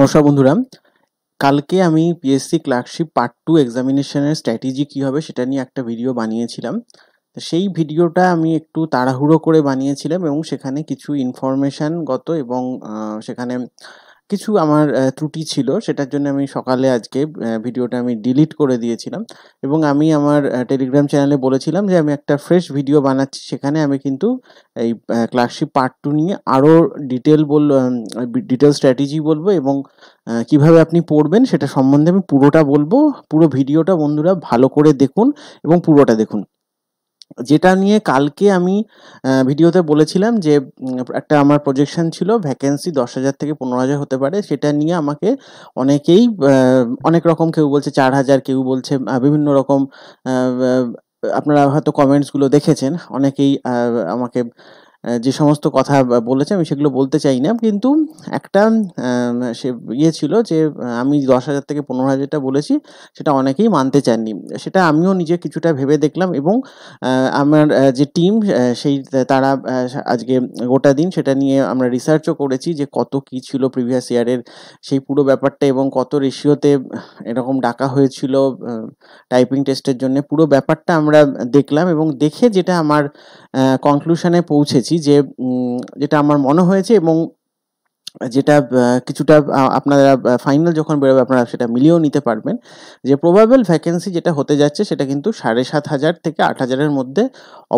নমস্কার বন্ধুরা কালকে আমি পিএসসি ক্লার্কশিপ পার্ট টু এক্সামিনেশনের স্ট্র্যাটেজি কী হবে সেটা নিয়ে একটা ভিডিও বানিয়েছিলাম সেই ভিডিওটা আমি একটু তাড়াহুড়ো করে বানিয়েছিলাম এবং সেখানে কিছু গত এবং সেখানে কিছু আমার ত্রুটি ছিল সেটার জন্য আমি সকালে আজকে ভিডিওটা আমি ডিলিট করে দিয়েছিলাম এবং আমি আমার টেলিগ্রাম চ্যানেলে বলেছিলাম যে আমি একটা ফ্রেশ ভিডিও বানাচ্ছি সেখানে আমি কিন্তু এই ক্লাসশিপ পার্ট টু নিয়ে আরও ডিটেল বল ডিটেল স্ট্র্যাটেজি বলবো এবং কিভাবে আপনি পড়বেন সেটা সম্বন্ধে আমি পুরোটা বলবো পুরো ভিডিওটা বন্ধুরা ভালো করে দেখুন এবং পুরোটা দেখুন যেটা নিয়ে কালকে আমি ভিডিওতে বলেছিলাম যে একটা আমার প্রজেকশন ছিল ভ্যাকেন্সি দশ হাজার থেকে পনেরো হাজার হতে পারে সেটা নিয়ে আমাকে অনেকেই অনেক রকম কেউ বলছে চার হাজার কেউ বলছে বিভিন্ন রকম আপনারা হয়তো কমেন্টসগুলো দেখেছেন অনেকেই আমাকে যে সমস্ত কথা বলেছে আমি সেগুলো বলতে চাই না কিন্তু একটা সে ইয়ে ছিল যে আমি দশ হাজার থেকে পনেরো হাজারটা বলেছি সেটা অনেকেই মানতে চাননি সেটা আমিও নিজে কিছুটা ভেবে দেখলাম এবং আমার যে টিম সেই তারা আজকে গোটা দিন সেটা নিয়ে আমরা রিসার্চও করেছি যে কত কি ছিল প্রিভিয়াস ইয়ারের সেই পুরো ব্যাপারটা এবং কত রেশিওতে এরকম ডাকা হয়েছিল টাইপিং টেস্টের জন্য পুরো ব্যাপারটা আমরা দেখলাম এবং দেখে যেটা আমার কনক্লুশনে পৌঁছেছি যে যেটা আমার মনে হয়েছে এবং যেটা কিছুটা আপনারা ফাইনাল যখন বেরোবে আপনারা সেটা মিলিয়েও নিতে পারবেন যে প্রবাবেল ভ্যাকেন্সি যেটা হতে যাচ্ছে সেটা কিন্তু সাড়ে সাত হাজার থেকে আট হাজারের মধ্যে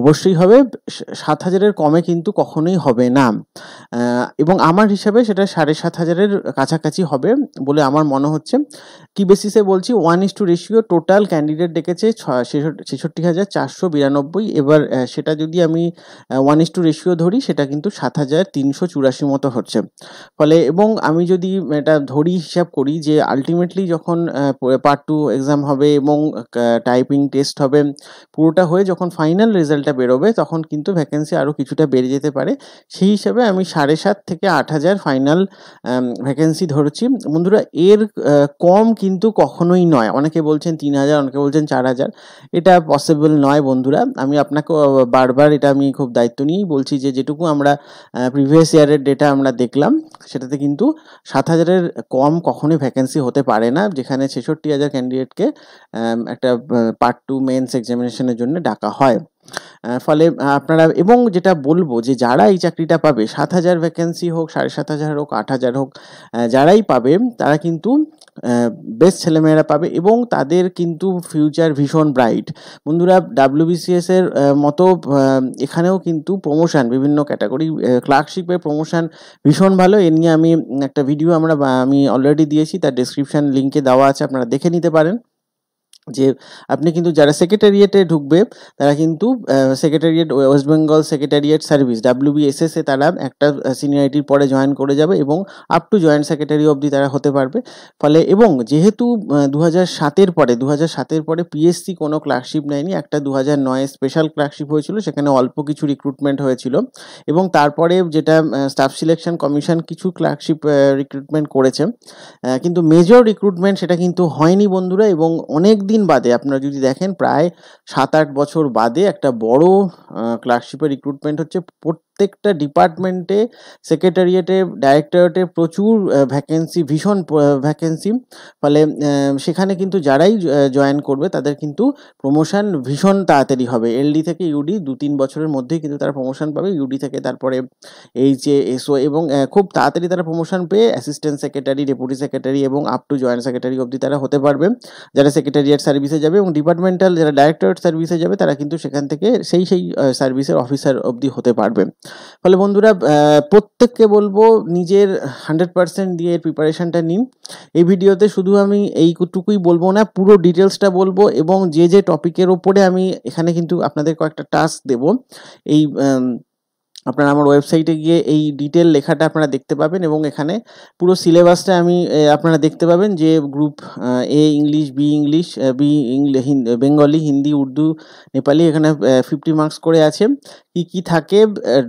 অবশ্যই হবে সাত হাজারের কমে কিন্তু কখনোই হবে না এবং আমার হিসাবে সেটা সাড়ে সাত হাজারের কাছাকাছি হবে বলে আমার মনে হচ্ছে কি বেসিসে বলছি one is to ratio total candidate ডেকেছে ছেষট্টি হাজার চারশো বিরানব্বই এবার সেটা যদি আমি ওয়ান ইস টু রেশিও ধরি সেটা কিন্তু সাত হাজার তিনশো চুরাশি মতো হচ্ছে ফলে এবং আমি যদি এটা ধরি হিসাব করি যে আলটিমেটলি যখন পার্ট টু এক্সাম হবে এবং টাইপিং টেস্ট হবে পুরোটা হয়ে যখন ফাইনাল রেজাল্টটা বেরোবে তখন কিন্তু ভ্যাকেন্সি আরও কিছুটা বেড়ে যেতে পারে সেই হিসাবে আমি সাড়ে সাত থেকে আট হাজার ফাইনাল ভ্যাকেন্সি ধরছি বন্ধুরা এর কম কিন্তু কখনোই নয় অনেকে বলছেন তিন হাজার অনেকে বলছেন চার হাজার এটা পসিবল নয় বন্ধুরা আমি আপনাকে বারবার এটা আমি খুব দায়িত্ব নিয়েই বলছি যে যেটুকু আমরা প্রিভিয়াস ইয়ারের ডেটা আমরা দেখলাম সেটাতে কিন্তু সাত হাজারের কম কখনোই ভ্যাকেন্সি হতে পারে না যেখানে ছেষট্টি হাজার ক্যান্ডিডেটকে একটা পার্ট টু মেন্স এক্সামিনেশনের জন্য ডাকা হয় ফলে আপনারা এবং যেটা বলবো যে যারা এই চাকরিটা পাবে সাত হাজার ভ্যাকেন্সি হোক সাড়ে সাত হাজার হোক আট হাজার হোক যারাই পাবে তারা কিন্তু বেস্ট ছেলেমেয়েরা পাবে এবং তাদের কিন্তু ফিউচার ভীষণ ব্রাইট বন্ধুরা ডাব্লিউবিসিএস এর মতো এখানেও কিন্তু প্রমোশন বিভিন্ন ক্যাটাগরি ক্লার্কশিপের প্রমোশন ভীষণ ভালো এ নিয়ে আমি একটা ভিডিও আমরা আমি অলরেডি দিয়েছি তার ডিসক্রিপশান লিঙ্কে দেওয়া আছে আপনারা দেখে নিতে পারেন যে আপনি কিন্তু যারা সেক্রেটারিয়েটে ঢুকবে তারা কিন্তু secretariat West Bengal secretariat service এ তারা একটা সিনিয়রিটির পরে জয়েন করে যাবে এবং আপ টু জয়েন্ট সেক্রেটারি অবধি তারা হতে পারবে ফলে এবং যেহেতু দু হাজার সাতের পরে দু হাজার সাতের পরে পিএসসি কোনো ক্লার্কশিপ নেয়নি একটা দু হাজার নয়ে স্পেশাল ক্লার্কশিপ হয়েছিল সেখানে অল্প কিছু রিক্রুটমেন্ট হয়েছিল এবং তারপরে যেটা স্টাফ সিলেকশন কমিশন কিছু ক্লার্কশিপ রিক্রুটমেন্ট করেছে কিন্তু মেজর রিক্রুটমেন্ট সেটা কিন্তু হয়নি বন্ধুরা এবং অনেক দিন বাদে আপনারা যদি দেখেন প্রায় সাত আট বছর বাদে একটা বড় ক্লার্কশিপের রিক্রুটমেন্ট হচ্ছে প্রত্যেকটা ডিপার্টমেন্টে সেক্রেটারিয়েটে ডাইরেক্টরেটে প্রচুর ভ্যাকেন্সি ভীষণ ভ্যাকেন্সি ফলে সেখানে কিন্তু যারাই জয়েন করবে তাদের কিন্তু প্রমোশন ভীষণ তাড়াতাড়ি হবে এলডি থেকে ইউডি দু তিন বছরের মধ্যেই কিন্তু তারা প্রমোশন পাবে ইউডি থেকে তারপরে এইচ এ এসও এবং খুব তাড়াতাড়ি তারা প্রমোশন পেয়ে অ্যাসিস্ট্যান্ট সেক্রেটারি ডেপুটি সেক্রেটারি এবং আপ টু জয়েন্ট সেক্রেটারি অবধি তারা হতে পারবে যারা সেক্রেটারিয়েট সার্ভিসে যাবে এবং ডিপার্টমেন্টাল যারা ডাইরেক্টরেট সার্ভিসে যাবে তারা কিন্তু সেখান থেকে সেই সেই সার্ভিসের অফিসার অবধি হতে পারবে ফলে বন্ধুরা প্রত্যেককে বলবো নিজের হান্ড্রেড পার্সেন্ট দিয়ে প্রিপারেশানটা নিন এই ভিডিওতে শুধু আমি এইটুকুই বলবো না পুরো ডিটেলসটা বলবো এবং যে যে টপিকের ওপরে আমি এখানে কিন্তু আপনাদের কয়েকটা টাস্ক দেব এই আপনারা আমার ওয়েবসাইটে গিয়ে এই ডিটেল লেখাটা আপনারা দেখতে পাবেন এবং এখানে পুরো সিলেবাসটা আমি আপনারা দেখতে পাবেন যে group A English B English B Bengali Hindi Urdu Nepali এখানে ফিফটি মার্কস করে আছে কী কী থাকে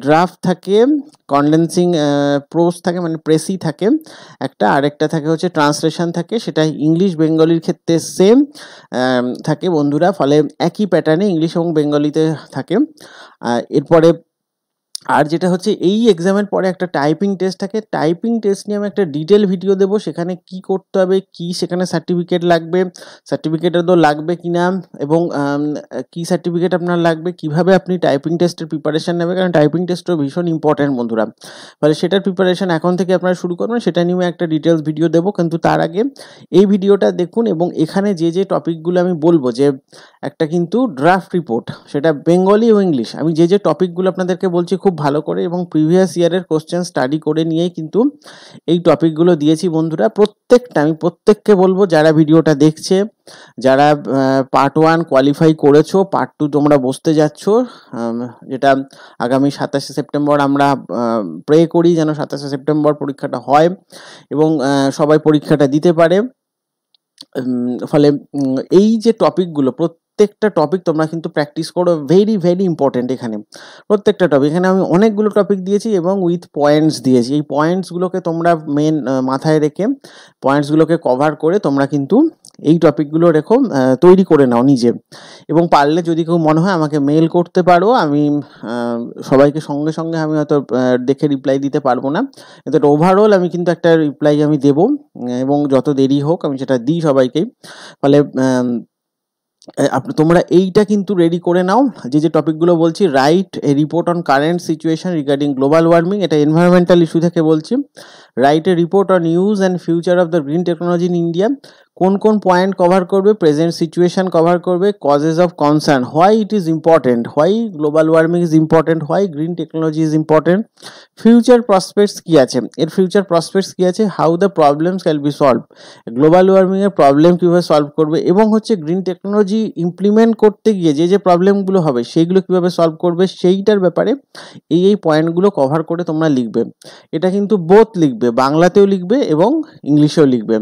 ড্রাফট থাকে কনডেন্সিং প্রোস থাকে মানে প্রেসি থাকে একটা আরেকটা থাকে হচ্ছে ট্রান্সলেশন থাকে সেটা ইংলিশ বেঙ্গলির ক্ষেত্রে সেম থাকে বন্ধুরা ফলে একই প্যাটার্নে ইংলিশ এবং বেঙ্গলিতে থাকে এরপরে আর যেটা হচ্ছে এই এক্সামের পরে একটা টাইপিং টেস্ট থাকে টাইপিং টেস্ট নিয়ে আমি একটা ডিটেল ভিডিও দেবো সেখানে কি করতে হবে কি সেখানে সার্টিফিকেট লাগবে সার্টিফিকেটের তো লাগবে কি না এবং কি সার্টিফিকেট আপনার লাগবে কিভাবে আপনি টাইপিং টেস্টের প্রিপারেশান নেবে কারণ টাইপিং টেস্টও ভীষণ ইম্পর্ট্যান্ট বন্ধুরা ফলে সেটার প্রিপারেশান এখন থেকে আপনারা শুরু করবেন সেটা নিয়ে একটা ডিটেলস ভিডিও দেবো কিন্তু তার আগে এই ভিডিওটা দেখুন এবং এখানে যে যে টপিকগুলো আমি বলবো যে একটা কিন্তু ড্রাফট রিপোর্ট সেটা বেঙ্গলি ও ইংলিশ আমি যে যে টপিকগুলো আপনাদেরকে বলছি খুব খুব ভালো করে এবং প্রিভিয়াস ইয়ারের কোশ্চেন স্টাডি করে নিয়েই কিন্তু এই টপিকগুলো দিয়েছি বন্ধুরা প্রত্যেকটা আমি প্রত্যেককে বলবো যারা ভিডিওটা দেখছে যারা পার্ট ওয়ান কোয়ালিফাই করেছো পার্ট টু তোমরা বসতে যাচ্ছ যেটা আগামী সাতাশে সেপ্টেম্বর আমরা প্রে করি যেন সাতাশে সেপ্টেম্বর পরীক্ষাটা হয় এবং সবাই পরীক্ষাটা দিতে পারে ফলে এই যে টপিকগুলো প্রত্যেক প্রত্যেকটা টপিক তোমরা কিন্তু প্র্যাকটিস করো ভেরি ভেরি ইম্পর্টেন্ট এখানে প্রত্যেকটা টপিক এখানে আমি অনেকগুলো টপিক দিয়েছি এবং উইথ পয়েন্টস দিয়েছি এই পয়েন্টসগুলোকে তোমরা মেন মাথায় রেখে পয়েন্টসগুলোকে কভার করে তোমরা কিন্তু এই টপিকগুলো রেখো তৈরি করে নাও নিজে এবং পারলে যদি কেউ মনে হয় আমাকে মেল করতে পারো আমি সবাইকে সঙ্গে সঙ্গে আমি হয়তো দেখে রিপ্লাই দিতে পারবো না এতে ওভারঅল আমি কিন্তু একটা রিপ্লাই আমি দেব এবং যত দেরি হোক আমি সেটা দিই সবাইকেই ফলে তোমরা এইটা কিন্তু রেডি করে নাও যে যে টপিকগুলো বলছি write a report on current situation regarding global warming এটা এনভায়রনমেন্টাল ইস্যু থেকে বলছি write a report on use and future of the green technology in India কোন কোন পয়েন্ট কভার করবে প্রেজেন্ট সিচুয়েশান কভার করবে causes of concern why it is important why global warming is important why green technology is important future prospects কী আছে এর future prospects কী আছে how the problems Cal B solve global ওয়ার্মিংয়ের problem কীভাবে solve করবে এবং হচ্ছে গ্রিন টেকনোলজি ইমপ্লিমেন্ট করতে গিয়ে যে যে প্রবলেমগুলো হবে সেইগুলো কীভাবে সলভ করবে সেইটার ব্যাপারে এই এই পয়েন্টগুলো কভার করে তোমরা লিখবে এটা কিন্তু বোথ লিখবে বাংলাতেও লিখবে এবং ইংলিশেও লিখবে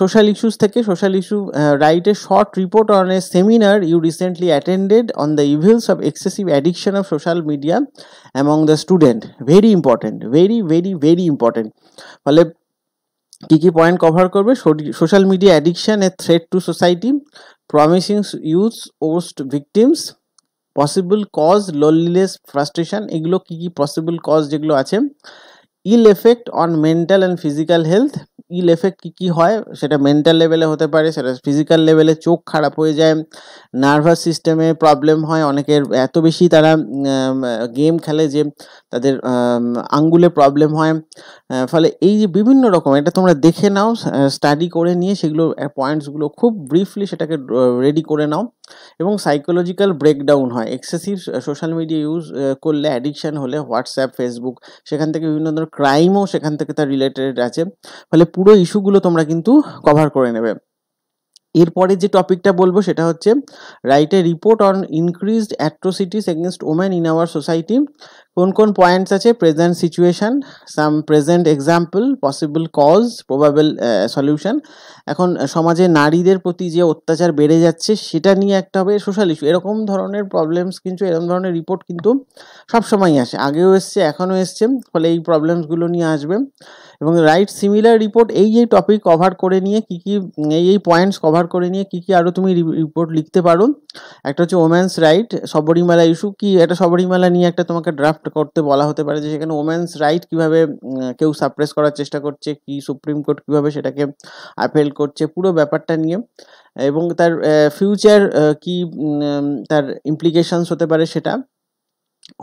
সোশ্যাল ইস্যুস থেকে social issue a short report on a seminar you recently attended on the evils of excessive addiction of social media among the student very important very very very important ফলে কী কী point cover করবে social media addiction a threat to society promising youth worst victims possible cause loneliness frustration এগুলো কী কী possible cause যেগুলো আছে ill effect on mental and physical health ill effect কী কী হয় সেটা মেন্টাল লেভেলে হতে পারে সেটা ফিজিক্যাল লেভেলে চোখ খারাপ হয়ে যায় নার্ভাস সিস্টেমে প্রবলেম হয় অনেকের এত বেশি তারা গেম খেলে যে তাদের আঙ্গুলে প্রবলেম হয় ফলে এই যে বিভিন্ন রকম এটা তোমরা দেখে নাও স্টাডি করে নিয়ে সেগুলো পয়েন্টসগুলো খুব ব্রিফলি সেটাকে রেডি করে নাও এবং সাইকোলজিক্যাল ব্রেকডাউন হয় এক্সেসিভ সোশ্যাল মিডিয়া ইউজ করলে অ্যাডিকশান হলে হোয়াটসঅ্যাপ ফেসবুক সেখান থেকে বিভিন্ন ধরনের ক্রাইমও সেখান থেকে তার রিলেটেড আছে ফলে পুরো ইস্যুগুলো তোমরা কিন্তু কভার করে নেবে এরপরে যে টপিকটা বলবো সেটা হচ্ছে write a report on increased atrocities against women in our society কোন কোন পয়েন্টস আছে present situation some present example possible cause probable solution এখন সমাজে নারীদের প্রতি যে অত্যাচার বেড়ে যাচ্ছে সেটা নিয়ে একটা হবে সোশ্যাল ইস্যু এরকম ধরনের প্রবলেমস কিন্তু এরকম ধরনের রিপোর্ট কিন্তু সবসময়ই আসে আগেও এসছে এখনও এসছে ফলে এই প্রবলেমসগুলো নিয়ে আসবে এবং রাইট সিমিলার রিপোর্ট এই যে টপিক কভার করে নিয়ে কি কি এই এই পয়েন্টস কভার করে নিয়ে কি কি আরও তুমি রিপোর্ট লিখতে পারো একটা হচ্ছে ওমেন্স রাইট সবরিমালা ইস্যু কি একটা সবরিমালা নিয়ে একটা তোমাকে ড্রাফট করতে বলা হতে পারে যে সেখানে ওমেন্স রাইট কিভাবে কেউ সাপ্রেস করার চেষ্টা করছে কি সুপ্রিম কোর্ট কিভাবে সেটাকে আপেল করছে পুরো ব্যাপারটা নিয়ে এবং তার ফিউচার কি তার ইমপ্লিকেশনস হতে পারে সেটা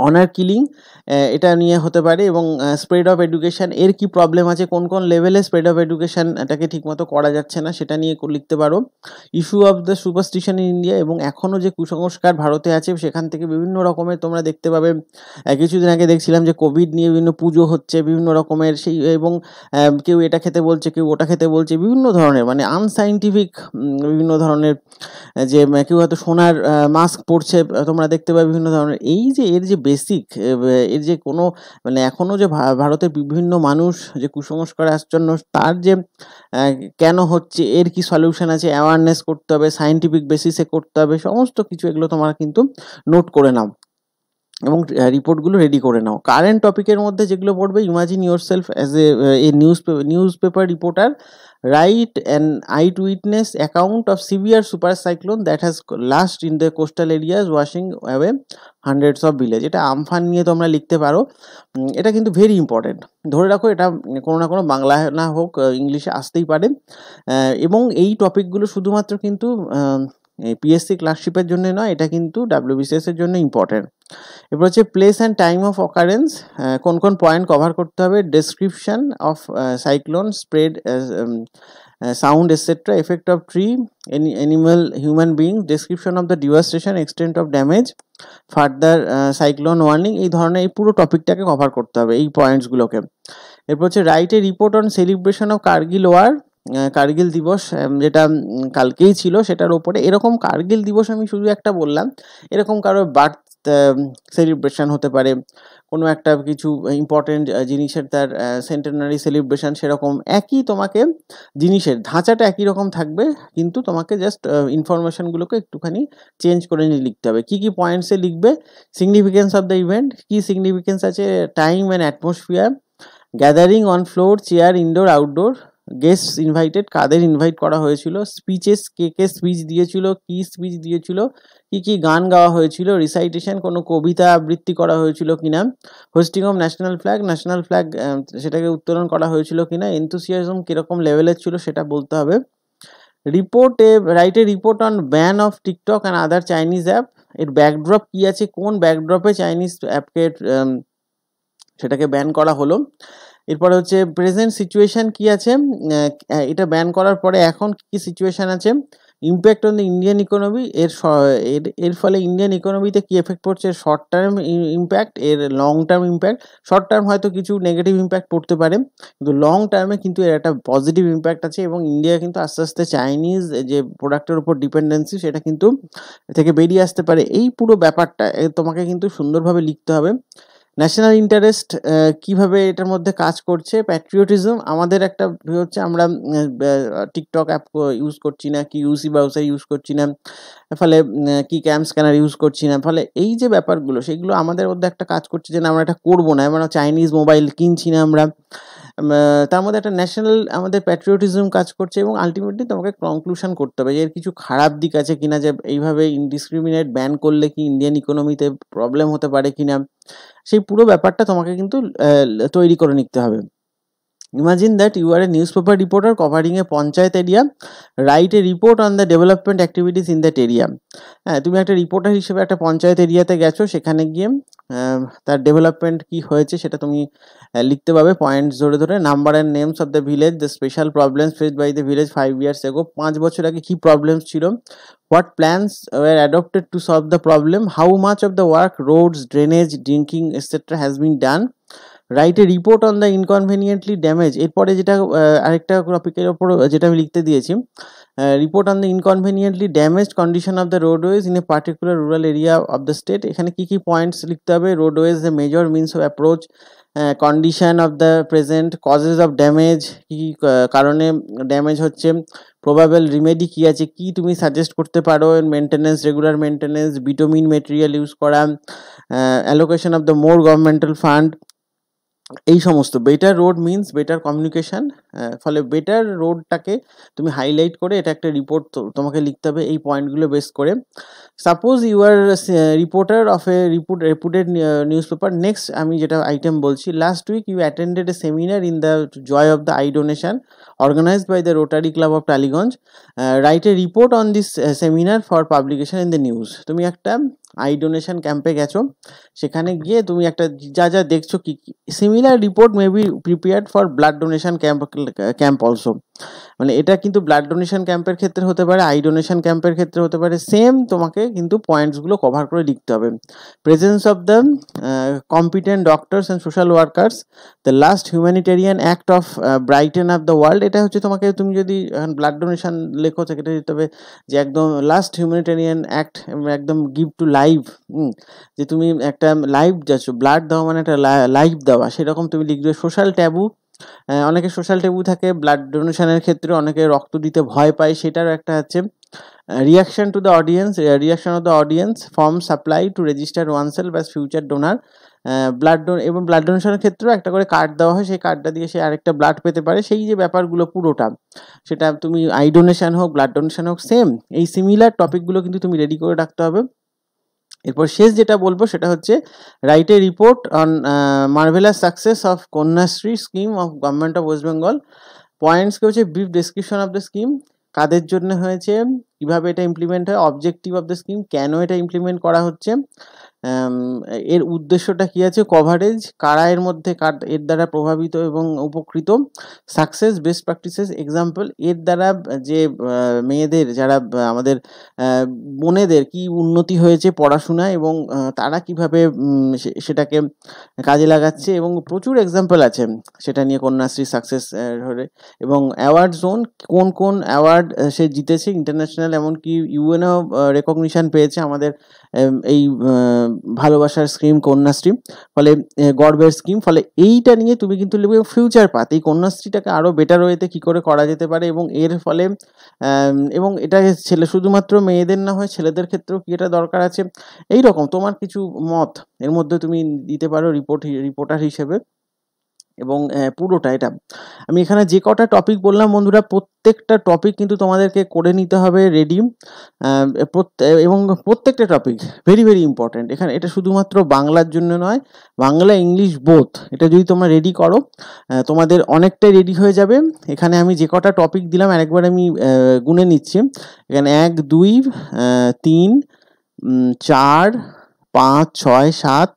অনার কিলিং এটা নিয়ে হতে পারে এবং স্প্রেড অফ এডুকেশান এর কি প্রবলেম আছে কোন কোন লেভেলে স্প্রেড অফ এডুকেশান এটাকে ঠিকমতো করা যাচ্ছে না সেটা নিয়ে লিখতে পারো issue of the superstition in India এবং এখনও যে কুসংস্কার ভারতে আছে সেখান থেকে বিভিন্ন রকমের তোমরা দেখতে পাবে কিছুদিন আগে দেখছিলাম যে কোভিড নিয়ে বিভিন্ন পুজো হচ্ছে বিভিন্ন রকমের সেই এবং কেউ এটা খেতে বলছে কেউ ওটা খেতে বলছে বিভিন্ন ধরনের মানে আনসাইন্টিফিক বিভিন্ন ধরনের যে কেউ হয়তো সোনার মাস্ক পরছে তোমরা দেখতে পাবে বিভিন্ন ধরনের এই যে এর যে যে বেসিক এর যে কোনো মানে এখনও যে ভারতের বিভিন্ন মানুষ যে কুসংস্কারে আশ্চর্য তার যে কেন হচ্ছে এর কি সলিউশন আছে অ্যাওয়ারনেস করতে হবে সায়েন্টিফিক বেসিসে করতে হবে সমস্ত কিছু এগুলো তোমরা কিন্তু নোট করে নাও এবং রিপোর্টগুলো রেডি করে নাও কারেন্ট টপিকের মধ্যে যেগুলো পড়বে imagine yourself as a newspaper newspaper reporter right and write witness account of severe super cyclone that has lashed in the coastal areas washing away hundreds of village এটা Amphan নিয়ে তোমরা লিখতে পারো এটা কিন্তু very important ধরে রাখো এটা কোনো না কোনো বাংলা না হোক ইংলিশে আসতেই পারে এবং এই টপিকগুলো শুধুমাত্র কিন্তু পিএসসি ক্লার্কশিপের জন্য নয় এটা কিন্তু ডাব্লিউবিসিএস এর জন্য ইম্পর্টেন্ট এরপর হচ্ছে place and time of occurrence কোন কোন পয়েন্ট কভার করতে হবে description of cyclone spread sound etcetera effect of tree animal human being description of the devastation extent of damage further cyclone warning এই ধরনের এই পুরো টপিকটাকে কভার করতে হবে এই পয়েন্টসগুলোকে এরপর হচ্ছে write a report on celebration of Kargil war Kargil দিবস যেটা কালকেই ছিল সেটার ওপরে এরকম কার্গিল দিবস আমি শুধু একটা বললাম এরকম কারো বার্থ সেলিব্রেশন হতে পারে কোনো একটা কিছু ইম্পর্টেন্ট জিনিসের তার সেন্টেনারি সেলিব্রেশন সেরকম একই তোমাকে জিনিসের ধাঁচাটা একই রকম থাকবে কিন্তু তোমাকে জাস্ট ইনফরমেশানগুলোকে একটুখানি চেঞ্জ করে নিয়ে লিখতে হবে কী কী পয়েন্টসে লিখবে সিগনিফিকেন্স অফ দ্য ইভেন্ট কী সিগনিফিকেন্স আছে time and atmosphere gathering on floor chair indoor outdoor guest invited কাদের ইনভাইট করা হয়েছিল স্পিচেস কে কে স্পিচ দিয়েছিল কি স্পিচ দিয়েছিল কি কি গান গাওয়া হয়েছিল রিসাইটেশন কোনো কবিতা আবৃত্তি করা হয়েছিল কিনা hoisting of national flag national flag সেটাকে উত্তোলন করা হয়েছিল কিনা এনথুসিয়াজম কীরকম লেভেলের ছিল সেটা বলতে হবে রিপোর্টে রাইটে report on ban of TikTok and other Chinese app এর ব্যাকড্রপ কী আছে কোন ব্যাকড্রপে চাইনিজ অ্যাপকে সেটাকে ব্যান করা হলো এরপরে হচ্ছে প্রেজেন্ট সিচুয়েশান কি আছে এটা ব্যান করার পরে এখন কি সিচুয়েশান আছে impact on the Indian economy এর এর ফলে ইন্ডিয়ান ইকোনমিতে কী এফেক্ট পড়ছে শর্ট টার্ম ইম্প্যাক্ট এর long term impact short term হয়তো কিছু নেগেটিভ ইম্প্যাক্ট পড়তে পারে কিন্তু লং টার্মে কিন্তু এর একটা পজিটিভ ইম্প্যাক্ট আছে এবং ইন্ডিয়া কিন্তু আস্তে আস্তে চাইনিজ যে প্রোডাক্টের উপর ডিপেন্ডেন্সি সেটা কিন্তু থেকে বেরিয়ে আসতে পারে এই পুরো ব্যাপারটা তোমাকে কিন্তু সুন্দরভাবে লিখতে হবে ন্যাশনাল ইন্টারেস্ট uh, কিভাবে এটার মধ্যে কাজ করছে প্যাট্রিয়টিজম আমাদের একটা ইয়ে হচ্ছে আমরা টিকটক অ্যাপ ইউজ করছি না কি ইউসি ব্রাউজার ইউজ করছি না ফলে কি ক্যাম স্ক্যানার ইউজ করছি না ফলে এই যে ব্যাপারগুলো সেগুলো আমাদের মধ্যে একটা কাজ করছে যে না আমরা এটা করবো না আমরা চাইনিজ মোবাইল কিনছি না আমরা তার মধ্যে একটা ন্যাশনাল আমাদের প্যাট্রিয়টিজম কাজ করছে এবং আলটিমেটলি তোমাকে কনক্লুশন করতে হবে যে এর কিছু খারাপ দিক আছে কিনা যে এইভাবে ইনডিসক্রিমিনেট ব্যান করলে কি ইন্ডিয়ান ইকোনমিতে প্রবলেম হতে পারে কিনা সেই পুরো ব্যাপারটা তোমাকে কিন্তু তৈরি করে নিতে হবে imagine that you are a newspaper reporter covering a panchayat area write a report on the development activities in that area হ্যাঁ তুমি একটা রিপোর্টার হিসেবে একটা পঞ্চায়েত এরিয়াতে গেছো সেখানে গিয়ে তার ডেভেলপমেন্ট কি হয়েছে সেটা তুমি লিখতে পাবে পয়েন্টস ধরে ধরে number and names of the village the special problems face by the village five years ago পাঁচ বছর আগে কী প্রবলেমস ছিল what plans were adopted to solve the problem how much of the work roads drainage drinking etcetera has been done write a report on the inconveniently damage এরপরে যেটা আরেকটা টপিকের ওপর যেটা আমি লিখতে দিয়েছি report on the inconveniently damage condition of the roadways in a particular rural area of the state এখানে কী কী পয়েন্টস লিখতে হবে roadways the major means of approach condition of the present causes of damage কী কারণে damage হচ্ছে probable remedy কী আছে কী তুমি সাজেস্ট করতে পারো maintenance regular maintenance vitamin material use করা allocation of the more governmental fund এই সমস্ত better road means better communication ফলে বেটার রোডটাকে তুমি হাইলাইট করে এটা একটা রিপোর্ট তোমাকে লিখতে হবে এই পয়েন্টগুলো বেস করে suppose you are reporter of a report reputed news paper next আমি যেটা আইটেম বলছি last week you attended a seminar in the joy of the eye donation organised by the Rotary club of Tollygunge write a report on this seminar for publication in the news তুমি একটা eye donation ক্যাম্পে গেছো সেখানে গিয়ে তুমি একটা যা যা দেখছো কি similar report may be prepared for blood donation camp camp also মানে এটা কিন্তু ব্লাড ডোনেশন ক্যাম্পের ক্ষেত্রে হতে পারে আই ডোনেশন ক্যাম্পের ক্ষেত্রে হতে পারে সেম তোমাকে কিন্তু পয়েন্টসগুলো কভার করে লিখতে হবে presence of the competent doctors and social workers the last humanitarian act of brighten of the world এটা হচ্ছে তোমাকে তুমি যদি ব্লাড ডোনেশন লেখো সেক্ষেত্রে দিতে হবে যে একদম লাস্ট হিউম্যানিটেরিয়ান অ্যাক্ট একদম গিভ টু লাইভ যে তুমি একটা লাইভ যাচ্ছ ব্লাড দেওয়া মানে একটা লাইভ দেওয়া সেরকম তুমি লিখবে সোশ্যাল ট্যাবু অনেকে সোশ্যাল টেবু থাকে ব্লাড ডোনেশনের ক্ষেত্রে অনেকে রক্ত দিতে ভয় পায় সেটারও একটা আছে reaction to the audience reaction of the audience form supply to register one cell বা ফিউচার ডোনার ব্লাড ডোন এবং ব্লাড ডোনেশনের ক্ষেত্রেও একটা করে কার্ড দেওয়া হয় সেই কার্ডটা দিয়ে সে আরেকটা ব্লাড পেতে পারে সেই যে ব্যাপারগুলো পুরোটা সেটা তুমি আই ডোনেশন হোক ব্লাড ডোনেশন হোক সেম এই সিমিলার টপিকগুলো কিন্তু তুমি রেডি করে রাখতে হবে এরপর শেষ যেটা বলবো সেটা হচ্ছে write a report on marvellous success of Kanyashree scheme of government of West Bengal পয়েন্টসকে হচ্ছে brief description of the scheme কাদের জন্য হয়েছে কিভাবে এটা ইমপ্লিমেন্ট হয় অবজেক্টিভ অফ দ্য স্কিম কেন এটা ইমপ্লিমেন্ট করা হচ্ছে এর উদ্দেশ্যটা কী আছে কভারেজ কারা এর মধ্যে কার এর দ্বারা প্রভাবিত এবং উপকৃত সাকসেস বেস্ট প্র্যাকটিসেস এক্সাম্পল এর দ্বারা যে মেয়েদের যারা আমাদের বোনেদের কি উন্নতি হয়েছে পড়াশোনা এবং তারা কিভাবে সেটাকে কাজে লাগাচ্ছে এবং প্রচুর এক্সাম্পল আছে সেটা নিয়ে কন্যাশ্রী সাকসেস ধরে এবং অ্যাওয়ার্ড জোন কোন কোন অ্যাওয়ার্ড সে জিতেছে ইন্টারন্যাশনাল এমনকি ইউএনও রেকগনিশন পেয়েছে আমাদের এই ভালোবাসার স্কিম কন্যাশ্রী ফলে গর্বের স্কিম ফলে এইটা নিয়ে তুমি কিন্তু লিখবে ফিউচার পাত এই কন্যাশ্রীটাকে আরও বেটার ওয়েতে কী করে করা যেতে পারে এবং এর ফলে এবং এটা ছেলে শুধুমাত্র মেয়েদের না হয় ছেলেদের ক্ষেত্রেও কি এটা দরকার আছে এই রকম তোমার কিছু মত এর মধ্যে তুমি দিতে পারো রিপোর্ট রিপোর্টার হিসেবে এবং পুরোটা এটা আমি এখানে যে কটা টপিক বললাম বন্ধুরা প্রত্যেকটা টপিক কিন্তু তোমাদেরকে করে নিতে হবে রেডি এবং প্রত্যেকটা টপিক ভেরি ভেরি ইম্পর্ট্যান্ট এখানে এটা শুধুমাত্র বাংলার জন্য নয় বাংলা ইংলিশ বোথ এটা যদি তোমরা রেডি করো তোমাদের অনেকটাই রেডি হয়ে যাবে এখানে আমি যে কটা টপিক দিলাম আরেকবার আমি গুনে নিচ্ছি এখানে এক দুই তিন চার পাঁচ ছয় সাত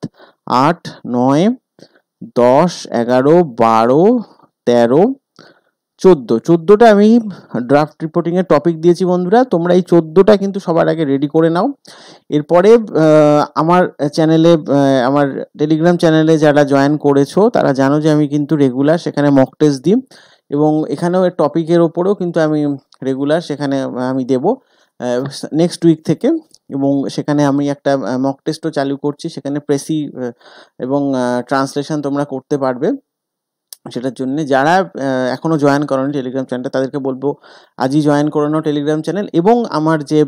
আট নয় দশ এগারো বারো তেরো চোদ্দো চোদ্দোটা আমি ড্রাফট রিপোর্টিংয়ের টপিক দিয়েছি বন্ধুরা তোমরা এই চোদ্দোটা কিন্তু সবার আগে রেডি করে নাও এরপরে আমার চ্যানেলে আমার টেলিগ্রাম চ্যানেলে যারা জয়েন করেছো তারা জানো যে আমি কিন্তু রেগুলার সেখানে মক টেস্ট দিই এবং এখানেও টপিকের ওপরেও কিন্তু আমি রেগুলার সেখানে আমি দেব নেক্সট উইক থেকে এবং সেখানে আমি একটা মক টেস্টও চালু করছি সেখানে প্রেসি এবং ট্রান্সলেশন তোমরা করতে পারবে সেটার জন্য যারা এখনও জয়েন করেনি টেলিগ্রাম চ্যানেলটা তাদেরকে বলবো আজই জয়েন করানো টেলিগ্রাম চ্যানেল এবং আমার যে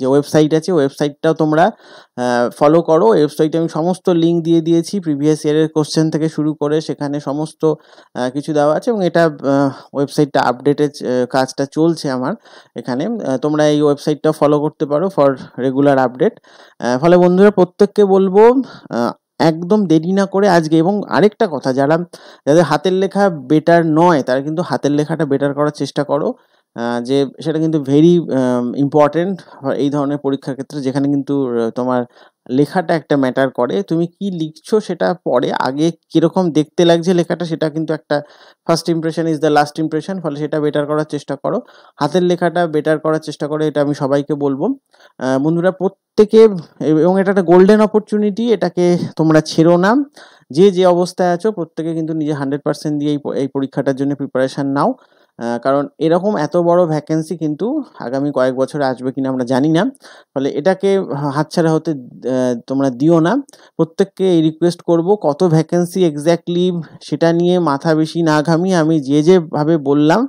যে ওয়েবসাইট আছে ওয়েবসাইটটাও তোমরা ফলো করো ওয়েবসাইটে আমি সমস্ত লিঙ্ক দিয়ে দিয়েছি প্রিভিয়াস ইয়ারের কোশ্চেন থেকে শুরু করে সেখানে সমস্ত কিছু দেওয়া আছে এবং এটা ওয়েবসাইটটা আপডেটের কাজটা চলছে আমার এখানে তোমরা এই ওয়েবসাইটটা ফলো করতে পারো ফর রেগুলার আপডেট ফলে বন্ধুরা প্রত্যেককে বলবো একদম দেরি না করে আজকে এবং আরেকটা কথা যারা যাদের হাতের লেখা বেটার নয় তারা কিন্তু হাতের লেখাটা বেটার করার চেষ্টা করো যে সেটা কিন্তু ভেরি ইম্পর্টেন্ট এই ধরনের পরীক্ষার ক্ষেত্রে যেখানে কিন্তু তোমার লেখাটা একটা ম্যাটার করে তুমি কি লিখছো সেটা পরে আগে কীরকম দেখতে লাগছে লেখাটা সেটা কিন্তু একটা first impression is the last impression ফলে সেটা বেটার করার চেষ্টা করো হাতের লেখাটা বেটার করার চেষ্টা করো এটা আমি সবাইকে বলবো বন্ধুরা প্রত্যেকে এবং এটা একটা গোল্ডেন অপরচুনিটি এটাকে তোমরা ছেড়ো না যে যে অবস্থায় আছো প্রত্যেকে কিন্তু নিজে হান্ড্রেড পার্সেন্ট দিয়ে এই পরীক্ষাটার জন্য প্রিপারেশান নাও কারণ এরকম এত বড় ভ্যাকেন্সি কিন্তু আগামী কয়েক বছরে আসবে কিনা আমরা জানি না ফলে এটাকে হাতছাড়া হতে তোমরা দিও না প্রত্যেককে এই রিকোয়েস্ট করব কত ভ্যাকেন্সি এক্স্যাক্টলি সেটা নিয়ে মাথা বেশি না ঘামিয়ে আমি যে যেভাবে বললাম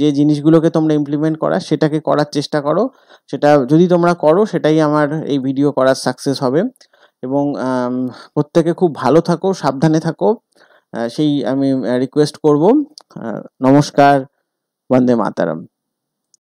যে জিনিসগুলোকে তোমরা ইমপ্লিমেন্ট করা সেটাকে করার চেষ্টা করো সেটা যদি তোমরা করো সেটাই আমার এই ভিডিও করার সাকসেস হবে এবং প্রত্যেকে খুব ভালো থাকো সাবধানে থাকো সেই আমি রিকোয়েস্ট করব নমস্কার वंदे मातरम